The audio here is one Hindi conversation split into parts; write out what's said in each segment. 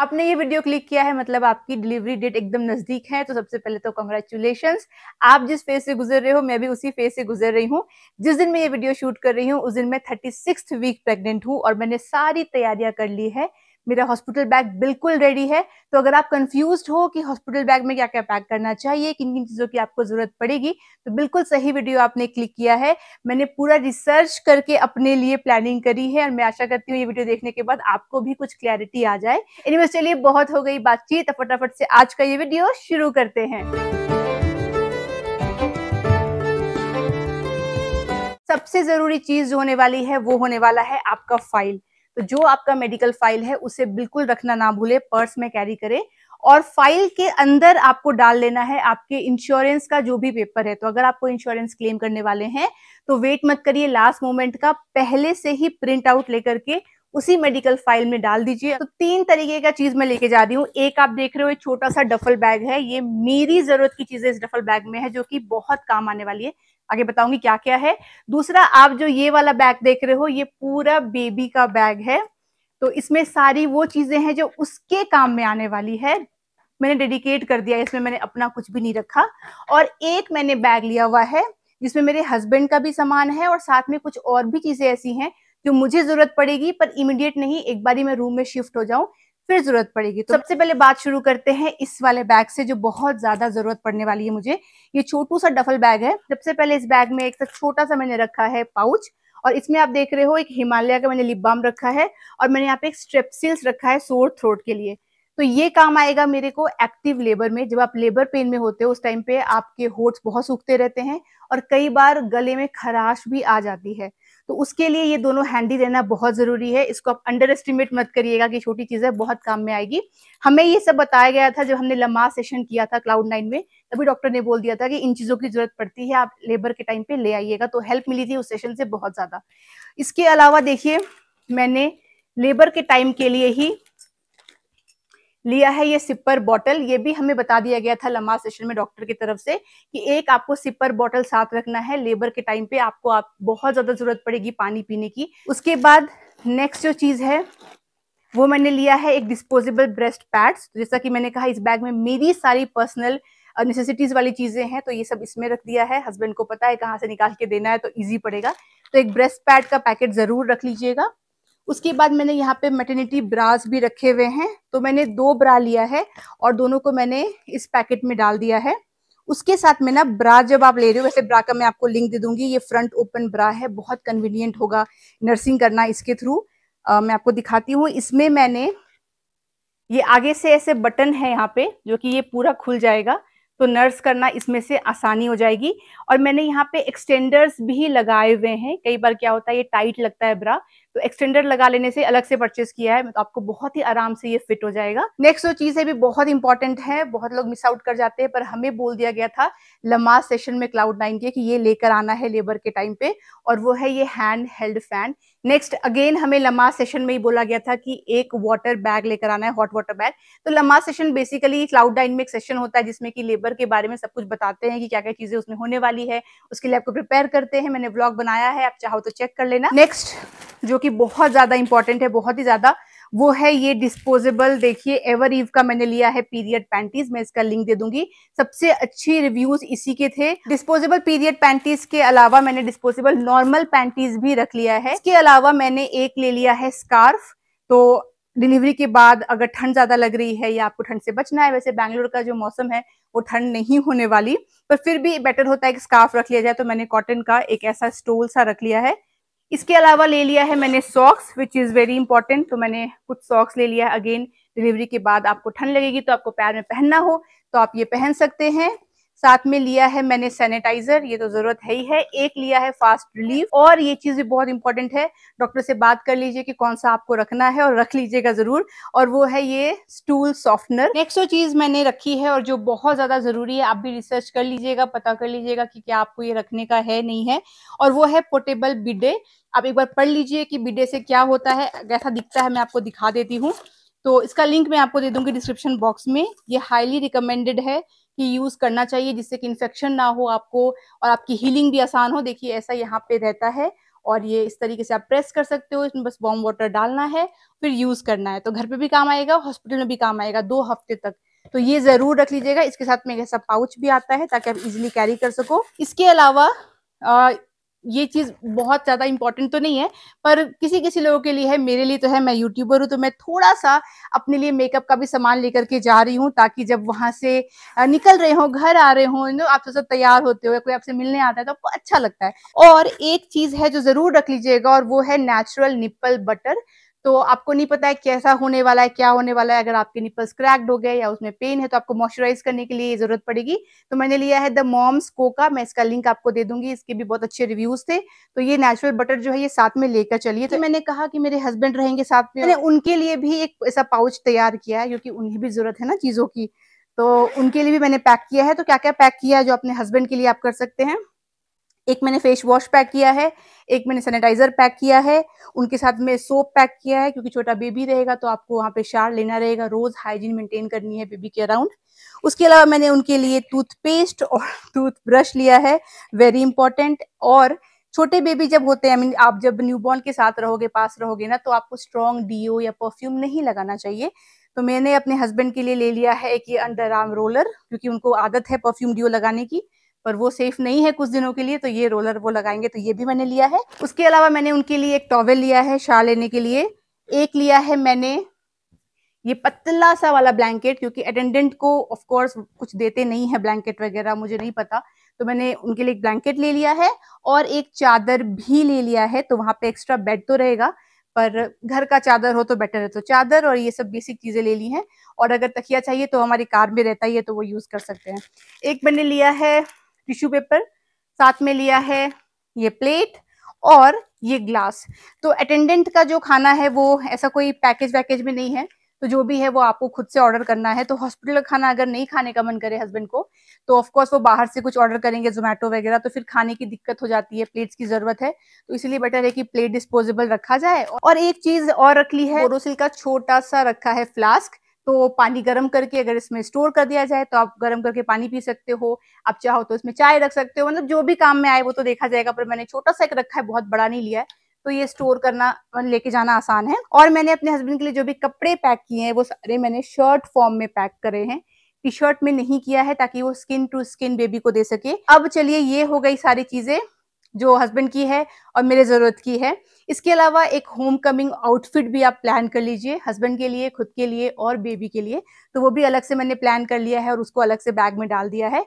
आपने ये वीडियो क्लिक किया है मतलब आपकी डिलीवरी डेट एकदम नजदीक है तो सबसे पहले तो कंग्रेचुलेशन आप जिस फेज से गुजर रहे हो मैं भी उसी फेज से गुजर रही हूँ जिस दिन मैं ये वीडियो शूट कर रही हूँ उस दिन मैं थर्टी वीक प्रेगनेंट हूँ और मैंने सारी तैयारियां कर ली है मेरा हॉस्पिटल बैग बिल्कुल रेडी है तो अगर आप कंफ्यूज हो कि हॉस्पिटल बैग में क्या क्या पैक करना चाहिए किन किन चीज़ों की आपको ज़रूरत पड़ेगी तो बिल्कुल सही वीडियो आपने क्लिक किया है मैंने पूरा रिसर्च करके अपने लिए प्लानिंग करी है और मैं आशा करती हूँ ये वीडियो देखने के बाद आपको भी कुछ क्लैरिटी आ जाए एनिवर्स चलिए बहुत हो गई बातचीत फटाफट से आज का ये वीडियो शुरू करते हैं सबसे जरूरी चीज जो होने वाली है वो होने वाला है आपका फाइल तो जो आपका मेडिकल फाइल है उसे बिल्कुल रखना ना भूले पर्स में कैरी करें और फाइल के अंदर आपको डाल लेना है आपके इंश्योरेंस का जो भी पेपर है तो अगर आपको इंश्योरेंस क्लेम करने वाले हैं तो वेट मत करिए लास्ट मोमेंट का पहले से ही प्रिंट आउट लेकर के उसी मेडिकल फाइल में डाल दीजिए तो तीन तरीके का चीज मैं लेके जा रही हूँ एक आप देख रहे हो एक छोटा सा डफल बैग है ये मेरी जरूरत की चीजें इस डफल बैग में है जो कि बहुत काम आने वाली है आगे बताऊंगी क्या क्या है दूसरा आप जो ये वाला बैग देख रहे हो ये पूरा बेबी का बैग है तो इसमें सारी वो चीजें हैं जो उसके काम में आने वाली है मैंने डेडिकेट कर दिया इसमें मैंने अपना कुछ भी नहीं रखा और एक मैंने बैग लिया हुआ है जिसमें मेरे हस्बैंड का भी सामान है और साथ में कुछ और भी चीजें ऐसी हैं जो मुझे जरूरत पड़ेगी पर इमिडिएट नहीं एक बारी मैं रूम में शिफ्ट हो जाऊं फिर जरूरत पड़ेगी तो सबसे पहले बात शुरू करते हैं इस वाले बैग से जो बहुत ज्यादा जरूरत पड़ने वाली है मुझे ये छोटू सा डफल बैग है सबसे पहले इस बैग में एक छोटा सा मैंने रखा है पाउच और इसमें आप देख रहे हो एक हिमालय का मैंने लिप बाम रखा है और मैंने यहाँ पे एक स्ट्रेपसिल्स रखा है सोर थ्रोट के लिए तो ये काम आएगा मेरे को एक्टिव लेबर में जब आप लेबर पेन में होते हो उस टाइम पे आपके होट्स बहुत सूखते रहते हैं और कई बार गले में खराश भी आ जाती है तो उसके लिए ये दोनों हैंडी रहना बहुत जरूरी है इसको आप अंडर एस्टिमेट मत करिएगा कि छोटी चीज़ है बहुत काम में आएगी हमें ये सब बताया गया था जब हमने लम्बा सेशन किया था क्लाउड नाइन में तभी डॉक्टर ने बोल दिया था कि इन चीज़ों की जरूरत पड़ती है आप लेबर के टाइम पे ले आइएगा तो हेल्प मिली थी उस सेशन से बहुत ज़्यादा इसके अलावा देखिए मैंने लेबर के टाइम के लिए ही लिया है ये सिपर बॉटल ये भी हमें बता दिया गया था लम्बा सेशन में डॉक्टर की तरफ से कि एक आपको सिपर बॉटल साथ रखना है लेबर के टाइम पे आपको आप बहुत ज्यादा जरूरत पड़ेगी पानी पीने की उसके बाद नेक्स्ट जो चीज है वो मैंने लिया है एक डिस्पोजेबल ब्रेस्ट पैड्स जैसा कि मैंने कहा इस बैग में मेरी सारी पर्सनल नेसेसिटीज वाली चीजें हैं तो ये सब इसमें रख दिया है हस्बैंड को पता है कहाँ से निकाल के देना है तो ईजी पड़ेगा तो एक ब्रेस्ट पैड का पैकेट जरूर रख लीजिएगा उसके बाद मैंने यहाँ पे मेटर्निटी ब्रास भी रखे हुए हैं तो मैंने दो ब्रा लिया है और दोनों को मैंने इस पैकेट में डाल दिया है उसके साथ में ना ब्रा जब आप ले रहे हो वैसे ब्रा का मैं आपको लिंक दे दूंगी ये फ्रंट ओपन ब्रा है बहुत कन्वीनियंट होगा नर्सिंग करना इसके थ्रू मैं आपको दिखाती हूँ इसमें मैंने ये आगे से ऐसे बटन है यहाँ पे जो कि ये पूरा खुल जाएगा तो नर्स करना इसमें से आसानी हो जाएगी और मैंने यहाँ पे एक्सटेंडर्स भी लगाए हुए हैं कई बार क्या होता है ये टाइट लगता है ब्रा तो एक्सटेंडर लगा लेने से अलग से परचेस किया है तो आपको बहुत ही आराम से ये फिट हो जाएगा नेक्स्ट जो चीज़ है भी बहुत इंपॉर्टेंट है बहुत लोग मिस आउट कर जाते हैं पर हमें बोल दिया गया था लमाज सेशन में क्लाउड नाइन के कि ये लेकर आना है लेबर के टाइम पे और वो है ये hand held fan next again हमें लमाज सेशन में ही बोला गया था कि एक वाटर बैग लेकर आना है हॉट वाटर बैग तो Lamaze session basically cloud nine में एक सेशन होता है जिसमें कि लेबर के बारे में सब कुछ बताते हैं कि क्या क्या चीजें उसमें होने वाली है उसके लिए आपको प्रिपेयर करते हैं मैंने ब्लॉग बनाया है आप चाहो तो चेक कर लेना नेक्स्ट जो कि बहुत ज्यादा इंपॉर्टेंट है बहुत ही ज्यादा वो है ये डिस्पोजेबल देखिए एवर ईव का मैंने लिया है पीरियड पैंटीज मैं इसका लिंक दे दूंगी सबसे अच्छी रिव्यूज इसी के थे डिस्पोजेबल पीरियड पैंटीज के अलावा मैंने डिस्पोजेबल नॉर्मल पैंटीज भी रख लिया है इसके अलावा मैंने एक ले लिया है स्कार्फ तो डिलीवरी के बाद अगर ठंड ज्यादा लग रही है या आपको ठंड से बचना है वैसे बैंगलोर का जो मौसम है वो ठंड नहीं होने वाली पर फिर भी बेटर होता है कि स्कार्फ रख लिया जाए तो मैंने कॉटन का एक ऐसा स्टोल सा रख लिया है इसके अलावा ले लिया है मैंने socks which is very important तो मैंने कुछ सॉक्स ले लिया है अगेन डिलीवरी के बाद आपको ठंड लगेगी तो आपको पैर में पहनना हो तो आप ये पहन सकते हैं साथ में लिया है मैंने सैनिटाइजर ये तो जरूरत है ही है एक लिया है फास्ट रिलीफ और ये चीज भी बहुत इंपॉर्टेंट है डॉक्टर से बात कर लीजिए कि कौन सा आपको रखना है और रख लीजिएगा जरूर और वो है ये स्टूल सॉफ्टनर नेक्स्ट जो चीज मैंने रखी है और जो बहुत ज्यादा जरूरी है आप भी रिसर्च कर लीजिएगा पता कर लीजिएगा कि क्या आपको ये रखने का है नहीं है और वो है पोर्टेबल बिडे आप एक बार पढ़ लीजिए कि बिडे से क्या होता है कैसा दिखता है मैं आपको दिखा देती हूँ तो इसका लिंक मैं आपको दे दूंगी डिस्क्रिप्शन बॉक्स में ये हाईली रिकमेंडेड है ही यूज करना चाहिए जिससे कि इन्फेक्शन ना हो आपको और आपकी हीलिंग भी आसान हो देखिए ऐसा यहाँ पे रहता है और ये इस तरीके से आप प्रेस कर सकते हो इसमें बस वॉम वाटर डालना है फिर यूज करना है तो घर पे भी काम आएगा हॉस्पिटल में भी काम आएगा दो हफ्ते तक तो ये जरूर रख लीजिएगा इसके साथ में एक ऐसा पाउच भी आता है ताकि आप इजिली कैरी कर सको इसके अलावा ये चीज बहुत ज्यादा इंपॉर्टेंट तो नहीं है पर किसी किसी लोगों के लिए है मेरे लिए तो है मैं यूट्यूबर हूं तो मैं थोड़ा सा अपने लिए मेकअप का भी सामान लेकर के जा रही हूँ ताकि जब वहां से निकल रहे हो घर आ रहे हो नो आप थोड़ा तो तैयार होते हो या कोई आपसे मिलने आता है तो आपको अच्छा लगता है और एक चीज है जो जरूर रख लीजिएगा और वो है नेचुरल निप्पल बटर तो आपको नहीं पता है कैसा होने वाला है क्या होने वाला है अगर आपके निपल्स क्रैक्ड हो गए या उसमें पेन है तो आपको मॉइस्चराइज करने के लिए जरूरत पड़ेगी तो मैंने लिया है द मॉम्स कोका मैं इसका लिंक आपको दे दूंगी इसके भी बहुत अच्छे रिव्यूज थे तो ये नेचुरल बटर जो है ये साथ में लेकर चलिए तो, तो मैंने कहा कि मेरे हस्बैंड रहेंगे साथ में मैंने उनके लिए भी एक ऐसा पाउच तैयार किया है क्योंकि उन्हें भी जरूरत है ना चीजों की तो उनके लिए भी मैंने पैक किया है तो क्या क्या पैक किया है जो अपने हस्बैंड के लिए आप कर सकते हैं एक मैंने फेस वॉश पैक किया है एक मैंने सैनिटाइजर पैक किया है उनके साथ में सोप पैक किया है क्योंकि छोटा बेबी रहेगा तो आपको वहाँ पे शार लेना रहेगा रोज हाइजीन मेंटेन करनी है बेबी के अराउंड उसके अलावा मैंने उनके लिए टूथपेस्ट और टूथब्रश लिया है वेरी इंपॉर्टेंट और छोटे बेबी जब होते हैं आई मीन आप जब न्यूबॉर्न के साथ रहोगे पास रहोगे ना तो आपको स्ट्रॉन्ग डीओ या परफ्यूम नहीं लगाना चाहिए तो मैंने अपने हस्बैंड के लिए ले लिया है एक ये अंडर आर्म रोलर क्योंकि उनको आदत है परफ्यूम डीओ लगाने की पर वो सेफ नहीं है कुछ दिनों के लिए तो ये रोलर वो लगाएंगे तो ये भी मैंने लिया है उसके अलावा मैंने उनके लिए एक टॉवेल लिया है शाह लेने के लिए एक लिया है मैंने ये पतला सा वाला ब्लैंकेट क्योंकि अटेंडेंट को ऑफ कोर्स कुछ देते नहीं है ब्लैंकेट वगैरह मुझे नहीं पता तो मैंने उनके लिए एक ब्लैंकेट ले लिया है और एक चादर भी ले लिया है तो वहां पे एक्स्ट्रा बेड तो रहेगा पर घर का चादर हो तो बेटर है तो चादर और ये सब बेसिक चीजें ले ली हैं और अगर तकिया चाहिए तो हमारी कार में रहता ही है तो वो यूज कर सकते हैं एक मैंने लिया है टिश्यू पेपर साथ में लिया है ये प्लेट और ये ग्लास तो अटेंडेंट का जो खाना है वो ऐसा कोई पैकेज वैकेज में नहीं है तो जो भी है वो आपको खुद से ऑर्डर करना है तो हॉस्पिटल का खाना अगर नहीं खाने का मन करे हस्बैंड को तो ऑफकोर्स वो बाहर से कुछ ऑर्डर करेंगे जोमेटो वगैरह तो फिर खाने की दिक्कत हो जाती है प्लेट्स की जरूरत है तो इसलिए बेटर है कि प्लेट डिस्पोजेबल रखा जाए और एक चीज और रख ली है बोरोसिल हाँ। का छोटा सा रखा है फ्लास्क तो पानी गर्म करके अगर इसमें स्टोर कर दिया जाए तो आप गर्म करके पानी पी सकते हो आप चाहो तो इसमें चाय रख सकते हो मतलब जो भी काम में आए वो तो देखा जाएगा पर मैंने छोटा सा एक रखा है बहुत बड़ा नहीं लिया है तो ये स्टोर करना लेके जाना आसान है और मैंने अपने हस्बैंड के लिए जो भी कपड़े पैक किए हैं वो सारे मैंने शर्ट फॉर्म में पैक करे हैं टी शर्ट में नहीं किया है ताकि वो स्किन टू स्किन बेबी को दे सके अब चलिए ये हो गई सारी चीजें जो हस्बैंड की है और मेरे ज़रूरत की है इसके अलावा एक होम कमिंग आउटफिट भी आप प्लान कर लीजिए हस्बैंड के लिए खुद के लिए और बेबी के लिए तो वो भी अलग से मैंने प्लान कर लिया है और उसको अलग से बैग में डाल दिया है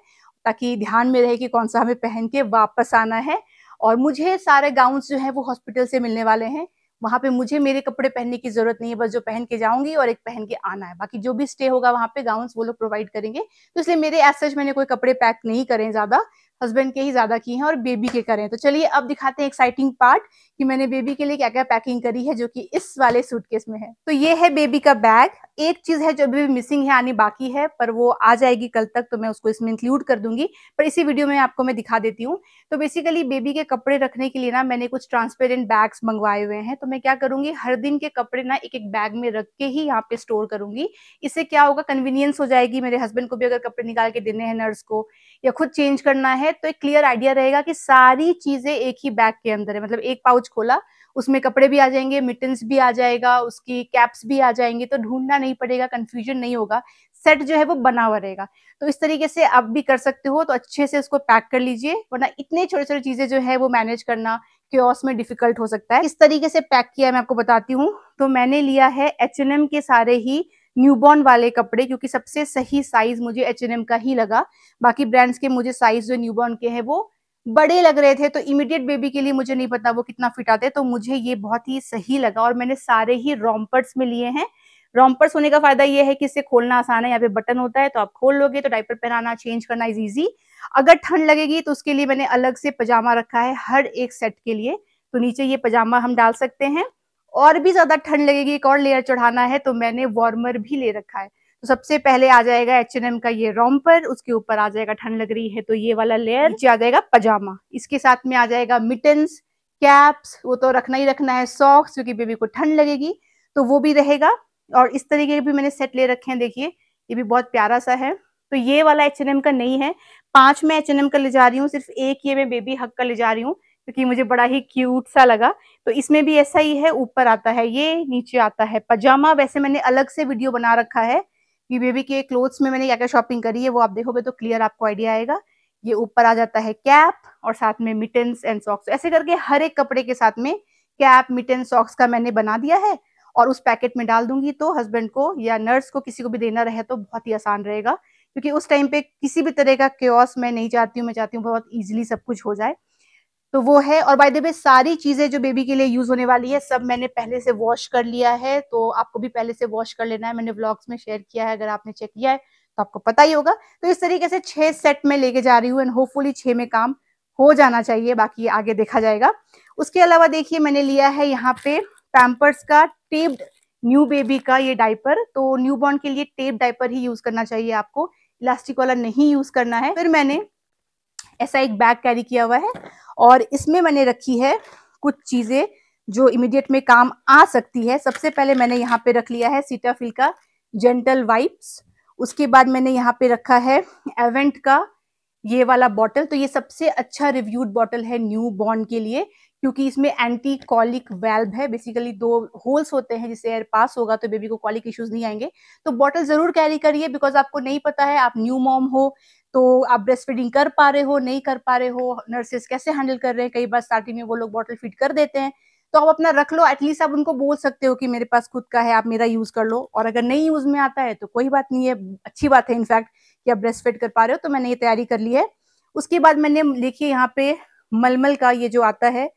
ताकि ध्यान में रहे कि कौन सा हमें पहन के वापस आना है और मुझे सारे गाउन्स जो हैं वो हॉस्पिटल से मिलने वाले हैं वहाँ पे मुझे मेरे कपड़े पहनने की जरूरत नहीं है बस जो पहन के जाऊंगी और एक पहन के आना है बाकी जो भी स्टे होगा वहाँ पे गाउन्स वो लोग प्रोवाइड करेंगे तो इसलिए मेरे ऐसा मैंने कोई कपड़े पैक नहीं करें ज़्यादा हस्बैंड के ही ज्यादा किए हैं और बेबी के करें तो चलिए अब दिखाते हैं एक्साइटिंग पार्ट कि मैंने बेबी के लिए क्या क्या पैकिंग करी है जो कि इस वाले सूटकेस में है तो ये है बेबी का बैग एक चीज है जो अभी मिसिंग है आनी बाकी है पर वो आ जाएगी कल तक तो मैं उसको इसमें इंक्लूड कर दूंगी पर इसी वीडियो में आपको मैं दिखा देती हूँ तो बेसिकली बेबी के कपड़े रखने के लिए ना मैंने कुछ ट्रांसपेरेंट बैग्स मंगवाए हुए हैं तो मैं क्या करूंगी हर दिन के कपड़े ना एक एक बैग में रख के ही यहाँ पे स्टोर करूंगी इससे क्या होगा कन्वीनियंस हो जाएगी मेरे हस्बैंड को भी अगर कपड़े निकाल के देने हैं नर्स को या खुद चेंज करना है तो एक क्लियर आइडिया रहेगा कि सारी चीजें एक ही बैग के अंदर है मतलब एक पाउच खोला उसमें कपड़े भी आ जाएंगे मिटन्स भी आ जाएगा उसकी कैप्स भी आ जाएंगे तो ढूंढना नहीं पड़ेगा कंफ्यूजन नहीं होगा सेट जो है वो बना हुआ रहेगा तो इस तरीके से आप भी कर सकते हो तो अच्छे से उसको पैक कर लीजिए वरना इतने छोटे छोटे चीजें जो है वो मैनेज करना क्योस में डिफिकल्ट हो सकता है इस तरीके से पैक किया मैं आपको बताती हूँ तो मैंने लिया है एच H&M के सारे ही न्यूबॉर्न वाले कपड़े क्योंकि सबसे सही साइज मुझे एच एन एम का ही लगा बाकी ब्रांड्स के मुझे साइज जो न्यूबॉर्न के हैं वो बड़े लग रहे थे तो इमीडिएट बेबी के लिए मुझे नहीं पता वो कितना फिट आते तो मुझे ये बहुत ही सही लगा और मैंने सारे ही रॉम्पर्स में लिए हैं रॉम्पर्स होने का फायदा ये है कि इसे खोलना आसान है यहाँ पे बटन होता है तो आप खोल लोगे तो डायपर पहनाना चेंज करना इज ईजी अगर ठंड लगेगी तो उसके लिए मैंने अलग से पजामा रखा है हर एक सेट के लिए तो नीचे ये पजामा हम डाल सकते हैं और भी ज्यादा ठंड लगेगी एक और लेयर चढ़ाना है तो मैंने वार्मर भी ले रखा है तो सबसे पहले आ जाएगा एच एन एम का ये रॉम्पर उसके ऊपर आ जाएगा ठंड लग रही है तो ये वाला लेयर आ जाएगा पजामा इसके साथ में आ जाएगा मिटन्स कैप्स वो तो रखना ही रखना है सॉक्स क्योंकि बेबी को ठंड लगेगी तो वो भी रहेगा और इस तरीके के भी मैंने सेट ले रखे हैं देखिए ये भी बहुत प्यारा सा है तो ये वाला एच एन एम का नहीं है पांच में एच H&M एन एम का ले जा रही हूँ सिर्फ एक ये मैं बेबी हक का ले जा रही हूँ क्योंकि मुझे बड़ा ही क्यूट सा लगा तो इसमें भी ऐसा ही है ऊपर आता है ये नीचे आता है पजामा वैसे मैंने अलग से वीडियो बना रखा है कि बेबी के क्लोथ्स में मैंने क्या क्या शॉपिंग करी है वो आप देखोगे तो क्लियर आपको आइडिया आएगा ये ऊपर आ जाता है कैप और साथ में मिटन्स एंड सॉक्स ऐसे करके हर एक कपड़े के साथ में कैप मिटन सॉक्स का मैंने बना दिया है और उस पैकेट में डाल दूंगी तो हस्बैंड को या नर्स को किसी को भी देना रहे तो बहुत ही आसान रहेगा क्योंकि उस टाइम पे किसी भी तरह का क्योस मैं नहीं चाहती हूँ मैं चाहती हूँ बहुत ईजिली सब कुछ हो जाए तो वो है और बाय द वे सारी चीजें जो बेबी के लिए यूज होने वाली है सब मैंने पहले से वॉश कर लिया है तो आपको भी पहले से वॉश कर लेना है मैंने व्लॉग्स में शेयर किया है अगर आपने चेक किया है तो आपको पता ही होगा तो इस तरीके से छह सेट में लेके जा रही हूँ एंड होपफुली छह में काम हो जाना चाहिए बाकी आगे देखा जाएगा उसके अलावा देखिए मैंने लिया है यहाँ पे पैम्पर्स का टेप्ड न्यू बेबी का ये डाइपर तो न्यू बॉर्न के लिए टेप डाइपर ही यूज करना चाहिए आपको इलास्टिक वाला नहीं यूज करना है फिर मैंने ऐसा एक बैग कैरी किया हुआ है और इसमें मैंने रखी है कुछ चीज़ें जो इमिडिएट में काम आ सकती है सबसे पहले मैंने यहाँ पे रख लिया है सीटाफिल का जेंटल वाइप्स उसके बाद मैंने यहाँ पे रखा है एवेंट का ये वाला बॉटल तो ये सबसे अच्छा रिव्यूड बॉटल है न्यू बॉर्न के लिए क्योंकि इसमें एंटी कॉलिक वेल्ब है बेसिकली दो होल्स होते हैं जिससे एयर पास होगा तो बेबी को कॉलिक इश्यूज नहीं आएंगे तो बॉटल जरूर कैरी करिए बिकॉज आपको नहीं पता है आप न्यू मॉम हो तो आप ब्रेस्ट फीडिंग कर पा रहे हो नहीं कर पा रहे हो नर्सेस कैसे हैंडल कर रहे हैं कई बार स्टार्टिंग में वो लोग बॉटल फीड कर देते हैं तो आप अपना रख लो एटलीस्ट आप उनको बोल सकते हो कि मेरे पास खुद का है आप मेरा यूज कर लो और अगर नहीं यूज में आता है तो कोई बात नहीं है अच्छी बात है इनफैक्ट कि आप ब्रेस्ट फीड कर पा रहे हो तो मैंने ये तैयारी कर ली है उसके बाद मैंने देखिए यहाँ पे मलमल का ये जो आता है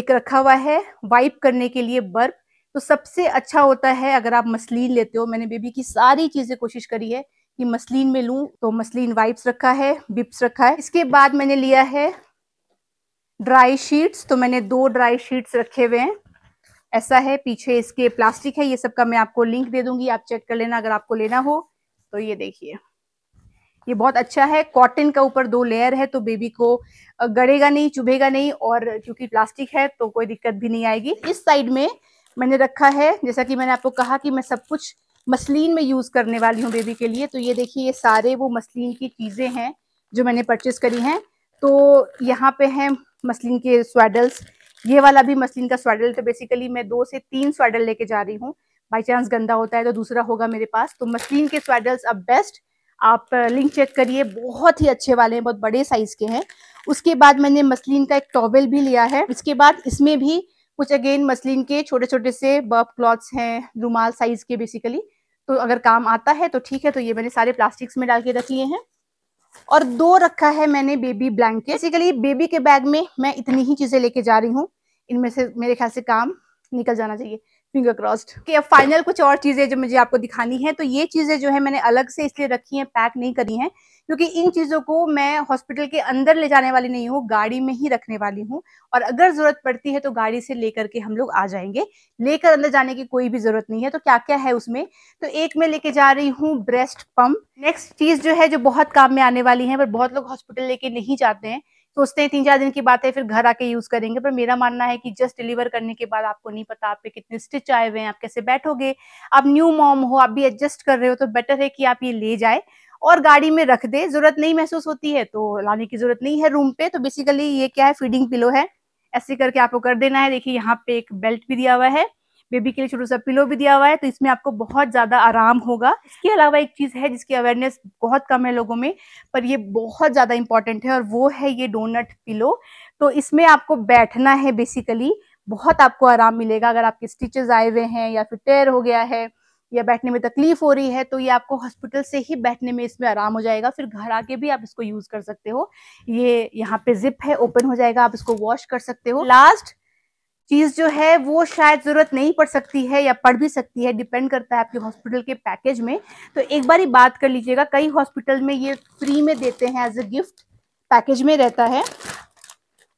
एक रखा हुआ है वाइप करने के लिए बर्फ तो सबसे अच्छा होता है अगर आप मसलिन लेते हो मैंने बेबी की सारी चीजें कोशिश करी है ये मसलिन में लूं तो मसलिन वाइप्स रखा है बिप्स रखा है इसके बाद मैंने लिया है ड्राई शीट्स तो मैंने दो ड्राई शीट्स रखे हुए हैं ऐसा है पीछे इसके प्लास्टिक है ये सब का मैं आपको लिंक दे दूंगी आप चेक कर लेना अगर आपको लेना हो तो ये देखिए ये बहुत अच्छा है कॉटन का ऊपर दो लेयर है तो बेबी को गड़ेगा नहीं चुभेगा नहीं और क्योंकि प्लास्टिक है तो कोई दिक्कत भी नहीं आएगी इस साइड में मैंने रखा है जैसा कि मैंने आपको कहा कि मैं सब कुछ मसलिन में यूज़ करने वाली हूँ बेबी के लिए तो ये देखिए ये सारे वो मसलिन की चीज़ें हैं जो मैंने परचेज़ करी हैं तो यहाँ पे हैं मसलिन के स्वेडल्स ये वाला भी मसलिन का स्वेडल तो बेसिकली मैं दो से तीन स्वेडल लेके जा रही हूँ बाई चांस गंदा होता है तो दूसरा होगा मेरे पास तो मसलिन के स्वेडल्स अब बेस्ट आप लिंक चेक करिए बहुत ही अच्छे वाले हैं बहुत बड़े साइज़ के हैं उसके बाद मैंने मसलिन का एक टॉवेल भी लिया है इसके बाद इसमें भी कुछ अगेन मसलिन के छोटे छोटे से बर्फ क्लॉथ्स हैं रुमाल साइज के बेसिकली तो अगर काम आता है तो ठीक है तो ये मैंने सारे प्लास्टिक्स में डाल के रख लिए हैं और दो रखा है मैंने बेबी ब्लैंकेट बेसिकली बेबी के बैग में मैं इतनी ही चीजें लेके जा रही हूँ इनमें से मेरे ख्याल से काम निकल जाना चाहिए फिंगर क्रॉस्ड कि अब फाइनल कुछ और चीज़ें जो मुझे आपको दिखानी है तो ये चीज़ें जो है मैंने अलग से इसलिए रखी हैं पैक नहीं करी हैं क्योंकि इन चीज़ों को मैं हॉस्पिटल के अंदर ले जाने वाली नहीं हूँ गाड़ी में ही रखने वाली हूँ और अगर ज़रूरत पड़ती है तो गाड़ी से लेकर के हम लोग आ जाएंगे लेकर अंदर जाने की कोई भी ज़रूरत नहीं है तो क्या क्या है उसमें तो एक मैं लेके जा रही हूँ ब्रेस्ट पम्प नेक्स्ट चीज़ जो है जो बहुत काम में आने वाली है पर बहुत लोग हॉस्पिटल लेके नहीं जाते हैं सोचते हैं तीन चार दिन की बात है फिर घर आके यूज करेंगे पर मेरा मानना है कि जस्ट डिलीवर करने के बाद आपको नहीं पता आप पे कितने स्टिच आए हुए हैं आप कैसे बैठोगे आप न्यू मॉम हो आप भी एडजस्ट कर रहे हो तो बेटर है कि आप ये ले जाए और गाड़ी में रख दे जरूरत नहीं महसूस होती है तो लाने की जरूरत नहीं है रूम पे तो बेसिकली ये क्या है फीडिंग पिलो है ऐसे करके आपको कर देना है देखिए यहाँ पे एक बेल्ट भी दिया हुआ है बेबी के लिए छोटा सा पिलो भी दिया हुआ है तो इसमें आपको बहुत ज़्यादा आराम होगा इसके अलावा एक चीज़ है जिसकी अवेयरनेस बहुत कम है लोगों में पर ये बहुत ज़्यादा इंपॉर्टेंट है और वो है ये डोनट पिलो तो इसमें आपको बैठना है बेसिकली बहुत आपको आराम मिलेगा अगर आपके स्टिचेज आए हुए हैं या फिर टेयर हो गया है या बैठने में तकलीफ हो रही है तो ये आपको हॉस्पिटल से ही बैठने में इसमें आराम हो जाएगा फिर घर आके भी आप इसको यूज कर सकते हो ये यहाँ पे जिप है ओपन हो जाएगा आप इसको वॉश कर सकते हो लास्ट चीज जो है वो शायद जरूरत नहीं पड़ सकती है या पड़ भी सकती है डिपेंड करता है आपके हॉस्पिटल के पैकेज में तो एक बार ही बात कर लीजिएगा कई हॉस्पिटल में ये फ्री में देते हैं एज ए गिफ्ट पैकेज में रहता है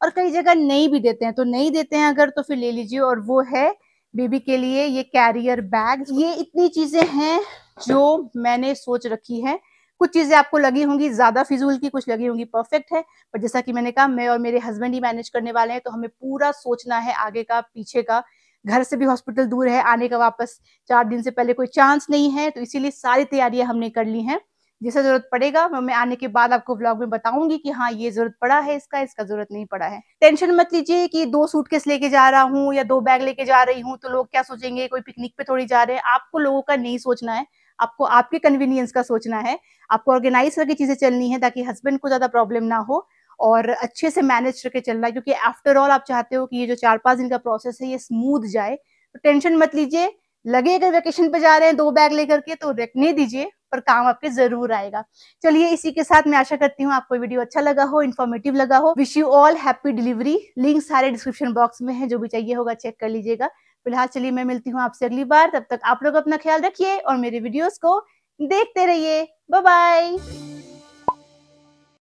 और कई जगह नहीं भी देते हैं तो नहीं देते हैं अगर तो फिर ले लीजिए और वो है बेबी के लिए ये कैरियर बैग ये इतनी चीजें हैं जो मैंने सोच रखी है कुछ चीजें आपको लगी होंगी ज्यादा फिजूल की कुछ लगी होंगी परफेक्ट है पर जैसा कि मैंने कहा मैं और मेरे हस्बैंड ही मैनेज करने वाले हैं तो हमें पूरा सोचना है आगे का पीछे का घर से भी हॉस्पिटल दूर है आने का वापस चार दिन से पहले कोई चांस नहीं है तो इसीलिए सारी तैयारियां हमने कर ली हैं जैसा जरूरत पड़ेगा मैं आने के बाद आपको व्लॉग में बताऊंगी कि हाँ ये जरूरत पड़ा है इसका इसका जरूरत नहीं पड़ा है टेंशन मत लीजिए कि दो सूटकेस लेके जा रहा हूँ या दो बैग लेके जा रही हूँ तो लोग क्या सोचेंगे कोई पिकनिक पे थोड़ी जा रहे हैं आपको लोगों का नहीं सोचना है आपको आपके कन्वीनियंस का सोचना है आपको ऑर्गेनाइज करके चीजें चलनी है ताकि हस्बैंड को ज्यादा प्रॉब्लम ना हो और अच्छे से मैनेज करके चलना क्योंकि आफ्टर ऑल आप चाहते हो कि ये जो चार पांच दिन का प्रोसेस है ये स्मूथ जाए तो टेंशन मत लीजिए लगे अगर वेकेशन पे जा रहे हैं दो बैग लेकर के तो रखने दीजिए पर काम आपके जरूर आएगा चलिए इसी के साथ मैं आशा करती हूँ आपको वीडियो अच्छा लगा हो इन्फॉर्मेटिव लगा हो wish you all happy delivery link सारे डिस्क्रिप्शन बॉक्स में है जो भी चाहिए होगा चेक कर लीजिएगा फिलहाल चलिए मैं मिलती हूँ आपसे अगली बार तब तक आप लोग अपना ख्याल रखिए और मेरे वीडियोस को देखते रहिए बाय बाय